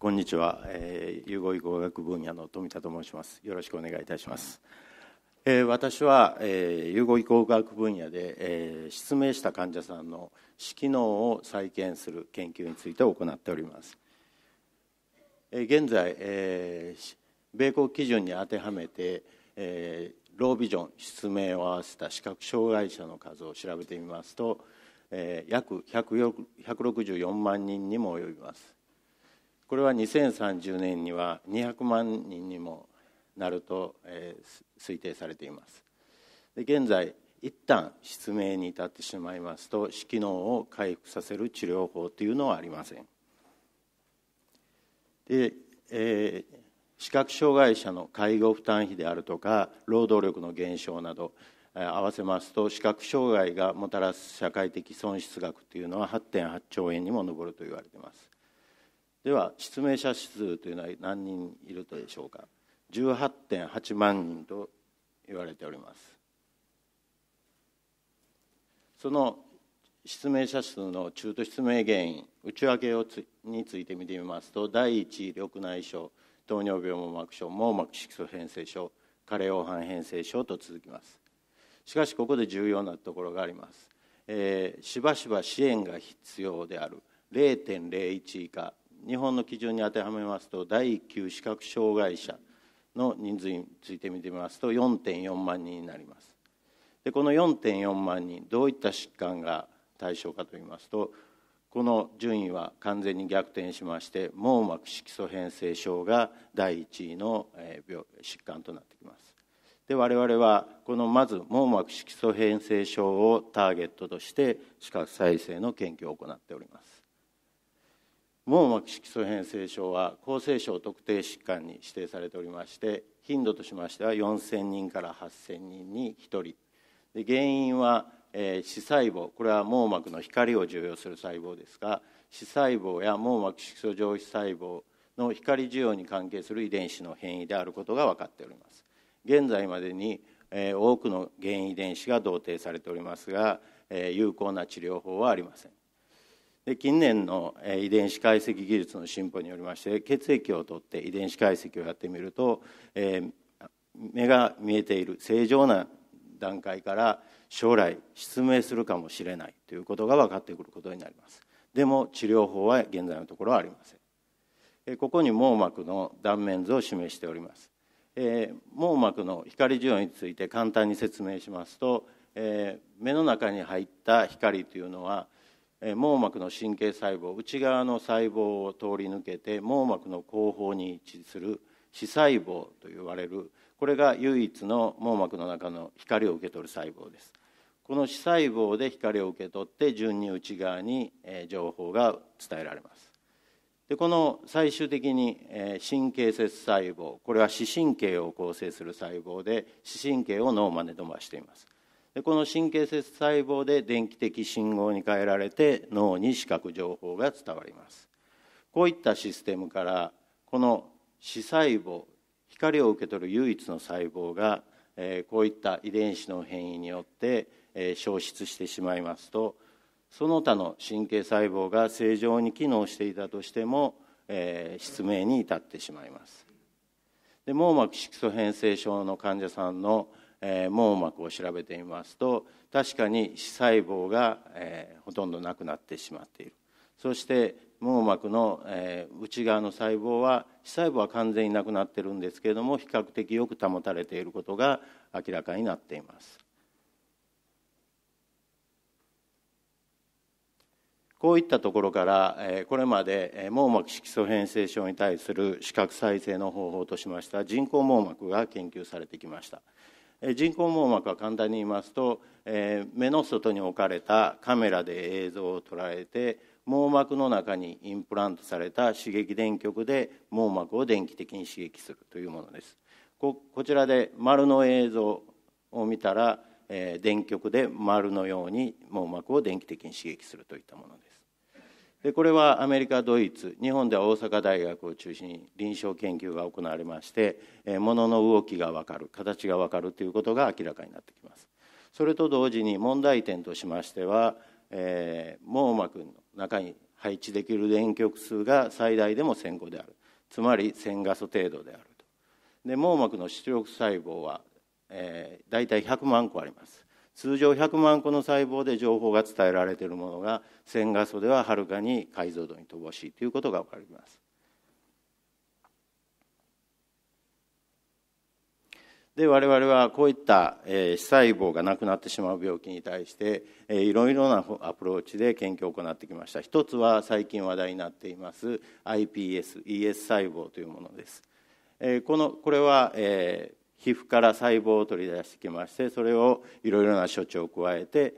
こんにちは、えー、融合医工学分野の富田と申します。よろしくお願いいたします。えー、私は、えー、融合医工学分野で、えー、失明した患者さんの視機能を再建する研究について行っております。えー、現在、えー、米国基準に当てはめて、えー、ロービジョン失明を合わせた視覚障害者の数を調べてみますと、えー、約164万人にも及びます。これは2030年には200万人にもなると、えー、推定されていますで現在一旦失明に至ってしまいますと視機能を回復させる治療法というのはありませんで、えー、視覚障害者の介護負担費であるとか労働力の減少など合わせますと視覚障害がもたらす社会的損失額というのは8.8兆円にも上ると言われていますでは失明者数というのは何人いるでしょうか18.8万人と言われておりますその失明者数の中途失明原因内訳をつについて見てみますと第1位緑内障糖尿病網膜症網膜色素変性症加齢黄斑変性症と続きますしかしここで重要なところがあります、えー、しばしば支援が必要である0.01以下日本の基準に当てはめますと第1級視覚障害者の人数について見てみますと4.4万人になりますでこの4.4万人どういった疾患が対象かといいますとこの順位は完全に逆転しまして網膜色素変性症が第1位の病疾患となってきますで我々はこのまず網膜色素変性症をターゲットとして視覚再生の研究を行っております網膜色素変性症は厚生省特定疾患に指定されておりまして頻度としましては4000人から8000人に1人で原因は、えー、視細胞これは網膜の光を受容する細胞ですが視細胞や網膜色素上皮細胞の光需要に関係する遺伝子の変異であることが分かっております現在までに、えー、多くの原因遺伝子が同定されておりますが、えー、有効な治療法はありませんで近年の遺伝子解析技術の進歩によりまして血液を取って遺伝子解析をやってみると、え目が見えている正常な段階から将来失明するかもしれないということが分かってくることになりますでも治療法は現在のところはありませんここに網膜の断面図を示しております網膜の光需要について簡単に説明しますと目の中に入った光というのは網膜の神経細胞内側の細胞を通り抜けて網膜の後方に位置する視細胞と言われるこれが唯一の網膜の中の光を受け取る細胞ですこの視細胞で光を受け取って順に内側に情報が伝えられますでこの最終的に神経節細胞これは視神経を構成する細胞で視神経を脳まで伸ばしていますこの神経節細胞で電気的信号に変えられて脳に視覚情報が伝わりますこういったシステムからこの視細胞光を受け取る唯一の細胞がこういった遺伝子の変異によって消失してしまいますとその他の神経細胞が正常に機能していたとしても失明に至ってしまいますで網膜色素変性症の患者さんの網膜を調べてみますと確かに視細胞が、ほとんどなくなってしまっているそして網膜の、内側の細胞は視細胞は完全になくなってるんですけれども比較的よく保たれていることが明らかになっていますこういったところからこれまで網膜色素変性症に対する視覚再生の方法としました人工網膜が研究されてきました。人工網膜は簡単に言いますと、えー、目の外に置かれたカメラで映像を捉えて網膜の中にインプラントされた刺激電極で網膜を電気的に刺激するというものですこちらで丸の映像を見たら、えー、電極で丸のように網膜を電気的に刺激するといったものですでこれはアメリカドイツ日本では大阪大学を中心に臨床研究が行われまして物の動きが分かる形が分かるということが明らかになってきますそれと同時に問題点としましては、えー、網膜の中に配置できる電極数が最大でも1000個であるつまり1000画素程度であるとで網膜の出力細胞は、えー、大体100万個あります通常100万個の細胞で情報が伝えられているものが線画素でははるかに解像度に乏しいということが分かります。で我々はこういった被細胞がなくなってしまう病気に対していろいろなアプローチで研究を行ってきました一つは最近話題になっています iPSES 細胞というものですこのこれは皮膚から細胞を取り出してきましてそれをいろいろな処置を加えて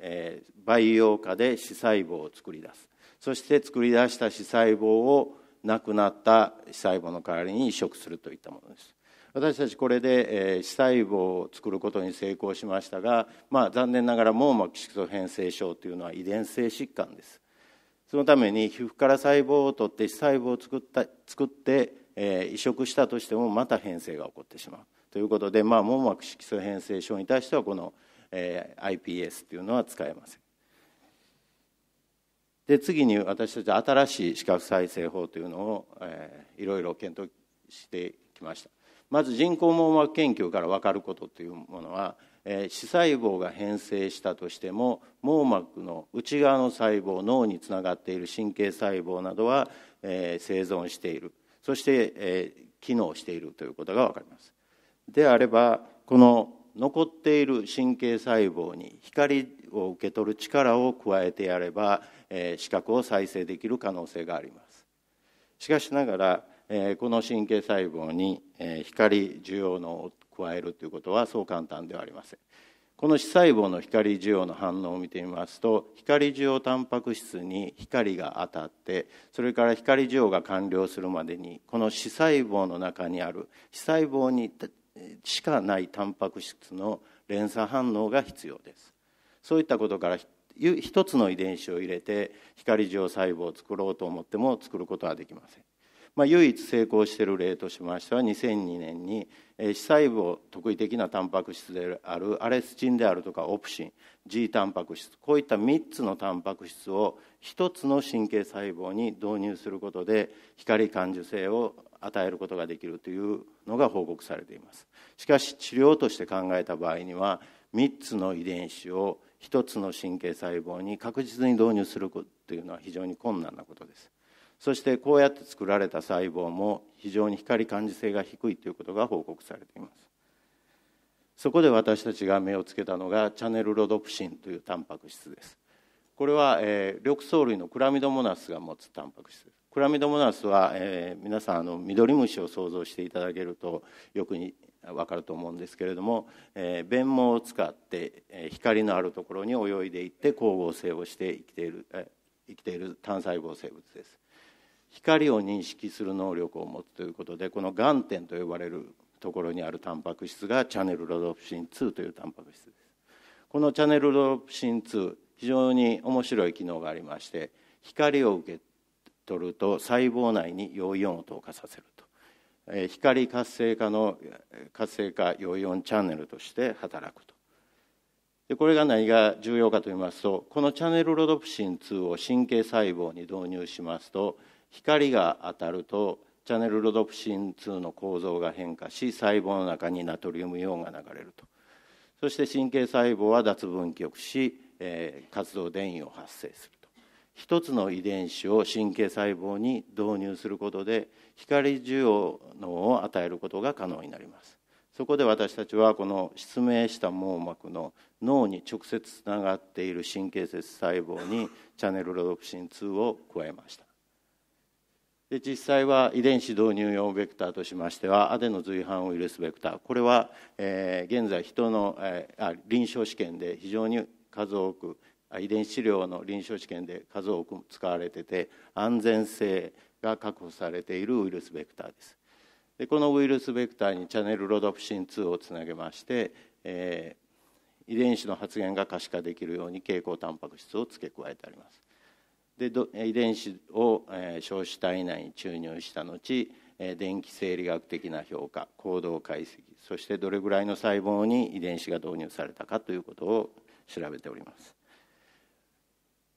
え培養化で死細胞を作り出すそして作り出した死細胞を亡くなった死細胞の代わりに移植するといったものです私たちこれで、え死細胞を作ることに成功しましたが、まあ、残念ながら網膜色素変性症というのは遺伝性疾患ですそのために皮膚から細胞を取って死細胞を作った作って、え移植したとしてもまた変性が起こってしまうということで、まあ、網膜色素変性症に対してはこの「えー、iPS というのは使えません。で次に私たちは新しい視覚再生法というのを、えー、いろいろ検討してきました。まず人工網膜研究から分かることというものは、えー、視細胞が変性したとしても網膜の内側の細胞脳につながっている神経細胞などは、えー、生存しているそして、えー、機能しているということが分かります。であればこの残っている神経細胞に光を受け取る力を加えてやれば、えー、視覚を再生できる可能性がありますしかしながら、えー、この神経細胞に、えー、光受容能を加えるということはそう簡単ではありませんこの視細胞の光受容の反応を見てみますと光受容タンパク質に光が当たってそれから光受容が完了するまでにこの視細胞の中にある視細胞にしかないタンパク質の連鎖反応が必要ですそういったことから一つの遺伝子を入れて光状細胞を作ろうと思っても作ることはできません、まあ、唯一成功している例としましては2002年に視細胞特異的なタンパク質であるアレスチンであるとかオプシン G タンパク質こういった3つのタンパク質を1つの神経細胞に導入することで光感受性を与えることができるというのが報告されていますしかし治療として考えた場合には3つの遺伝子を1つの神経細胞に確実に導入するというのは非常に困難なことですそしてこうやって作られた細胞も非常に光感受性が低いということが報告されていますそこで私たちが目をつけたのがチャネルロドプシンというタンパク質ですこれは、え緑藻類のクラミドモナスが持つタンパク質ですクラミドモナスは、えー、皆さんあの緑虫を想像していただけるとよくに分かると思うんですけれども、えー、弁毛を使って、えー、光のあるところに泳いでいって光合成をして生きている、えー、生きている単細胞生物です。光を認識する能力を持つということでこの眼点と呼ばれるところにあるタンパク質がチャネルロドプシン2というタンパク質ですこのチャネルロドプシン2非常に面白い機能がありまして光を受けて取ると細胞内に陽イオンを透過させると、え光活性化の活性化陽イオンチャンネルとして働くとでこれが何が重要かと言いますとこのチャネルロドプシン2を神経細胞に導入しますと光が当たるとチャネルロドプシン2の構造が変化し細胞の中にナトリウムイオンが流れるとそして神経細胞は脱分極し、え活動電位を発生する一つの遺伝子を神経細胞に導入することで光需要能を与えることが可能になりますそこで私たちはこの失明した網膜の脳に直接つながっている神経節細胞にチャネルロドプシン2を加えましたで実際は遺伝子導入用ベクターとしましてはアデノ随伴ウイルスベクターこれは、えー、現在人の、えー、臨床試験で非常に数多く遺伝子治療の臨床試験で数多く使われてて安全性が確保されているウイルスベクターですでこのウイルスベクターにチャネルロドプシン2をつなげまして、えー、遺伝子の発現が可視化できるように蛍光タンパク質を付け加えてありますで遺伝子を、えー、小子体内に注入した後、えー、電気生理学的な評価行動解析そしてどれぐらいの細胞に遺伝子が導入されたかということを調べております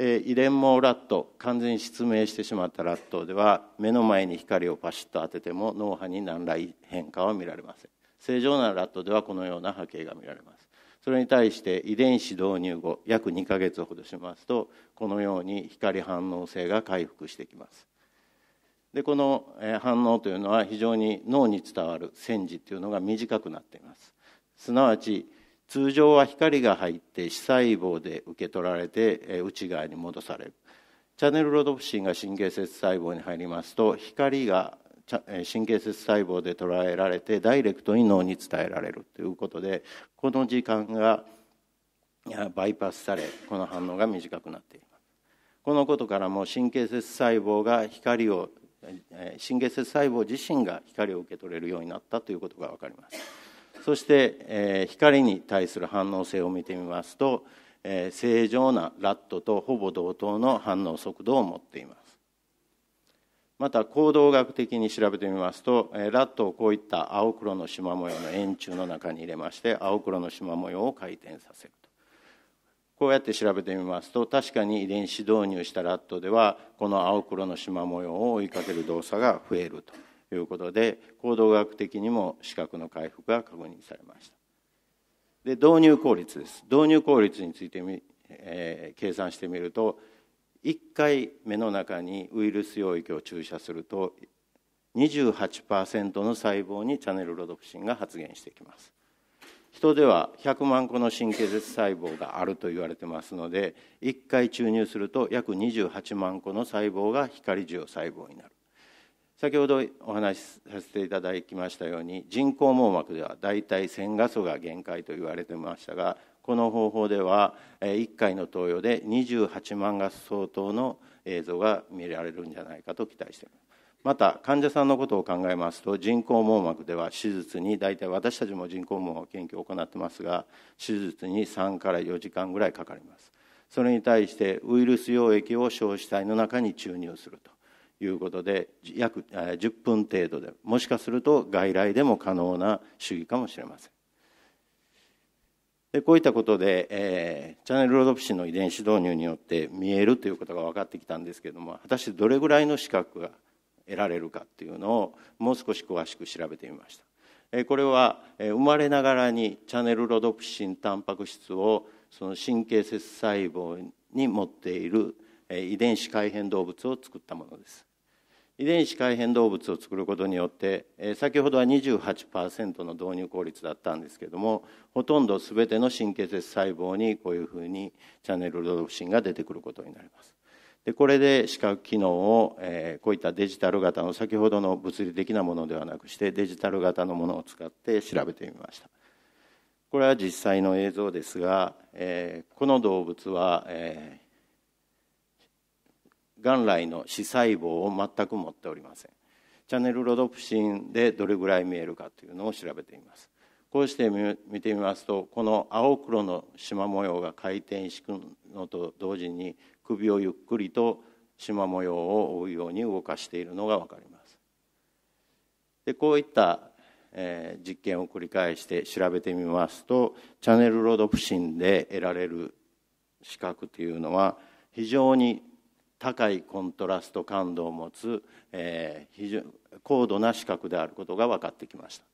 遺伝網ラット完全に失明してしまったラットでは目の前に光をパシッと当てても脳波に何ら変化は見られません正常なラットではこのような波形が見られますそれに対して遺伝子導入後約2ヶ月ほどしますとこのように光反応性が回復してきますでこの反応というのは非常に脳に伝わる線時というのが短くなっていますすなわち通常は光が入って視細胞で受け取られて内側に戻されるチャネルロドプシンが神経節細胞に入りますと光が神経節細胞で捉えられてダイレクトに脳に伝えられるということでこの時間がバイパスされこの反応が短くなっていますこのことからも神経節細胞が光を神経節細胞自身が光を受け取れるようになったということが分かりますそして、えー、光に対する反応性を見てみますと、えー、正常なラットとほぼ同等の反応速度を持っていますまた行動学的に調べてみますと、えー、ラットをこういった青黒の縞模様の円柱の中に入れまして青黒の縞模様を回転させるとこうやって調べてみますと確かに遺伝子導入したラットではこの青黒の縞模様を追いかける動作が増えると。ということで行動学的にも視覚の回復が確認されましたで導入効率です導入効率についてみ、えー、計算してみると1回目の中にウイルス溶液を注射すると28%の細胞にチャネルロドプシンが発現してきます人では100万個の神経節細胞があると言われてますので1回注入すると約28万個の細胞が光受容細胞になる先ほどお話しさせていただきましたように人工網膜ではだいたい1000画素が限界と言われてましたがこの方法では1回の投与で28万画素相当の映像が見られるんじゃないかと期待していますまた患者さんのことを考えますと人工網膜では手術に大体私たちも人工網膜研究を行ってますが手術に3から4時間ぐらいかかりますそれに対してウイルス溶液を硝死体の中に注入するということで約10分程度でもしかすると外来でも可能な主義かもしれません。でこういったことで、えー、チャネルロドプシンの遺伝子導入によって見えるということが分かってきたんですけれども果たしてどれぐらいの資格が得られるかっていうのをもう少し詳しく調べてみました。えこれは、え生まれながらにチャネルロドプシンタンパク質をその神経節細胞に持っている遺伝子改変動物を作ったものです遺伝子改変動物を作ることによって、え先ほどは28%の導入効率だったんですけどもほとんど全ての神経節細胞にこういうふうにチャンネルロドプシンが出てくることになります。でこれで視覚機能を、えこういったデジタル型の先ほどの物理的なものではなくしてデジタル型のものを使って調べてみました。これは実際の映像ですが、えこの動物は、えー元来の視細胞を全く持っておりませんチャネルロドプシンでどれぐらい見えるかというのを調べていますこうして見てみますとこの青黒の縞模様が回転しくのと同時に首をゆっくりと縞模様を追うように動かしているのが分かりますでこういった、えー、実験を繰り返して調べてみますとチャネルロドプシンで得られる視覚というのは非常に高いコントラスト感度を持つ、えー、非常高度な視覚であることが分かってきました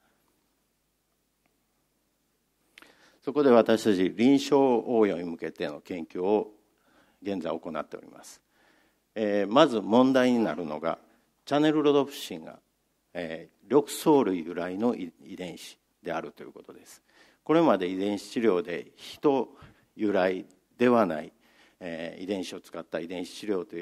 そこで私たち臨床応用に向けての研究を現在行っております、えー、まず問題になるのがチャネルロドプシンが、えー、緑藻類由来の遺伝子であるということですこれまで遺伝子治療で人由来ではないえー、遺伝子を使った遺伝子治療と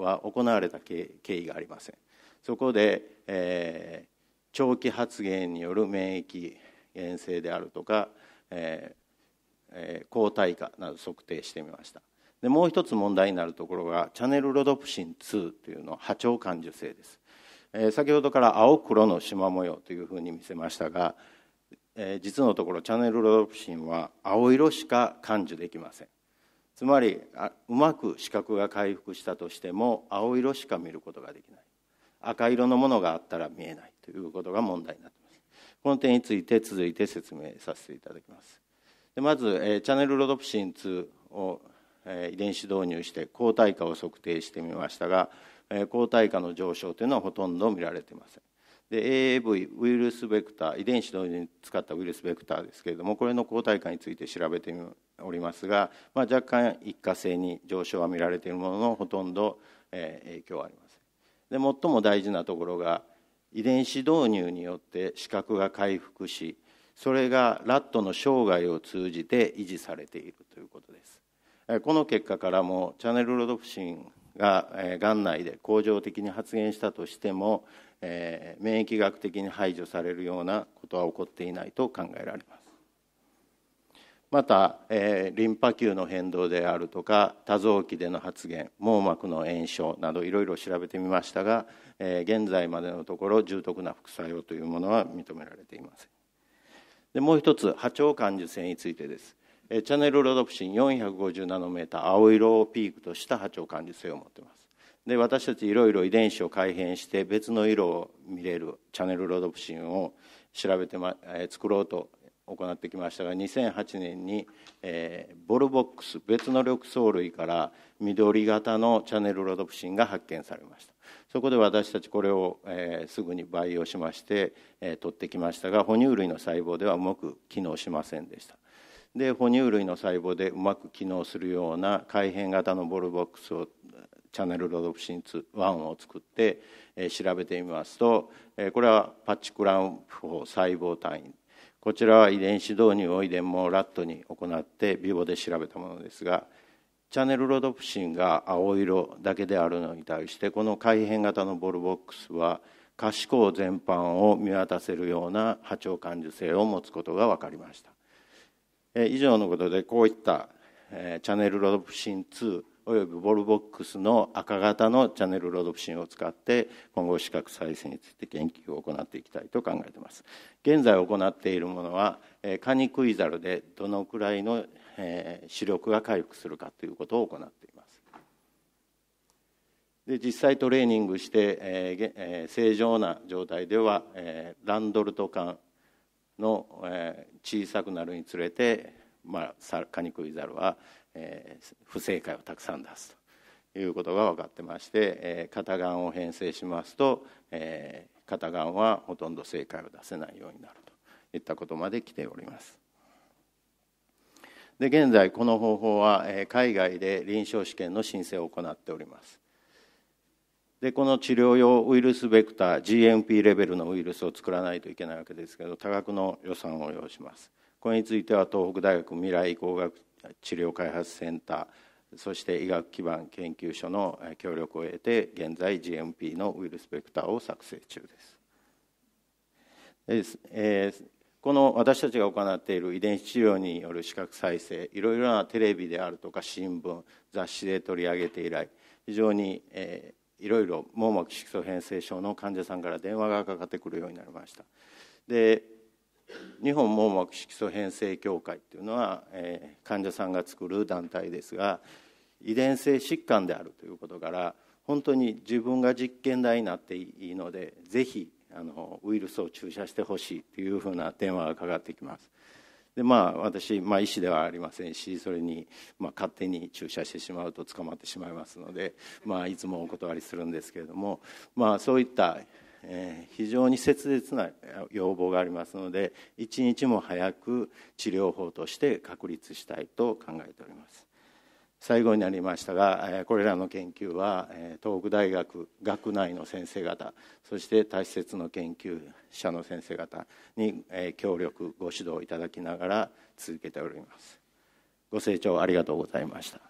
は行われた経緯がありませんそこで、えー、長期発現による免疫原性であるとか、えーえー、抗体価など測定してみましたでもう一つ問題になるところがチャネルロドプシン2というの波長感受性です、えー、先ほどから青黒の縞模様というふうに見せましたが、えー、実のところチャネルロドプシンは青色しか感受できませんつまりうまく視覚が回復したとしても青色しか見ることができない赤色のものがあったら見えないということが問題になっていますこの点について続いて説明させていただきますでまず、えチャネルロドプシン2を、え遺伝子導入して抗体価を測定してみましたが、え抗体価の上昇というのはほとんど見られていませんで AAV ウイルスベクター遺伝子のに使ったウイルスベクターですけれどもこれの抗体価について調べておりますが、まあ、若干一過性に上昇は見られているもののほとんど、えー、影響はありませんで最も大事なところが遺伝子導入によって視覚が回復しそれがラットの生涯を通じて維持されているということですこの結果からもチャネルロドプシンががん内で恒常的に発現したとしてもえー、免疫学的に排除されるようなことは起こっていないと考えられますまた、えー、リンパ球の変動であるとか多臓器での発現網膜の炎症などいろいろ調べてみましたが、えー、現在までのところ重篤な副作用というものは認められていませんでもう一つ波長感受性についてですチャネルロドプシン450ナノメーター青色をピークとした波長感受性を持っていますで私たちいろいろ遺伝子を改変して別の色を見れるチャネルロドプシンを調べて、ま、作ろうと行ってきましたが2008年に、えー、ボルボックス別の緑藻類から緑型のチャネルロドプシンが発見されましたそこで私たちこれを、えー、すぐに培養しまして、えー、取ってきましたが哺乳類の細胞ではうまく機能しませんでしたで哺乳類の細胞でうまく機能するような改変型のボルボックスをチャンネルロードプシンツ1を作って、え調べてみますと、えこれはパッチクラン法細胞単位こちらは遺伝子導入を遺伝網ラットに行ってビボで調べたものですがチャンネルロードプシンが青色だけであるのに対してこの改変型のボルボックスは可視光全般を見渡せるような波長感受性を持つことが分かりました。以上のことでこういったチャンネルロドプシン2およびボルボックスの赤型のチャンネルロードプシンを使って今後視覚再生について研究を行っていきたいと考えています現在行っているものはカニクイザルでどのくらいの視力が回復するかということを行っていますで実際トレーニングして正常な状態ではランドルト管の小さくなるにつれて、まあ、カニクイザルはえ不正解をたくさん出すということが分かってまして、えー、片側を編成しますと、えー、片側はほとんど正解を出せないようになるといったことまで来ております。で現在この方法は、え海外で臨床試験の申請を行っております。でこの治療用ウイルスベクター GMP レベルのウイルスを作らないといけないわけですけど多額の予算を要しますこれについては東北大学未来工学治療開発センターそして医学基盤研究所の協力を得て現在 GMP のウイルスベクターを作成中です。でえー、この私たちが行っている遺伝子治療による視覚再生いろいろなテレビであるとか新聞雑誌で取り上げて以来非常に、えー、いろいろ網膜色素変性症の患者さんから電話がかかってくるようになりました。で日本網膜色素変性協会っていうのは、えー、患者さんが作る団体ですが遺伝性疾患であるということから本当に自分が実験台になっていいのでぜひあのウイルスを注射してほしいというふうな電話がかかってきます。でまあ私、まあ、医師ではありませんしそれに、まあ、勝手に注射してしまうと捕まってしまいますので、まあ、いつもお断りするんですけれども、まあ、そういったえ非常に切実な要望がありますので一日も早く治療法として確立したいと考えております最後になりましたが、えこれらの研究は、え東北大学学内の先生方そして大切の研究者の先生方に、え協力ご指導いただきながら続けておりますご清聴ありがとうございました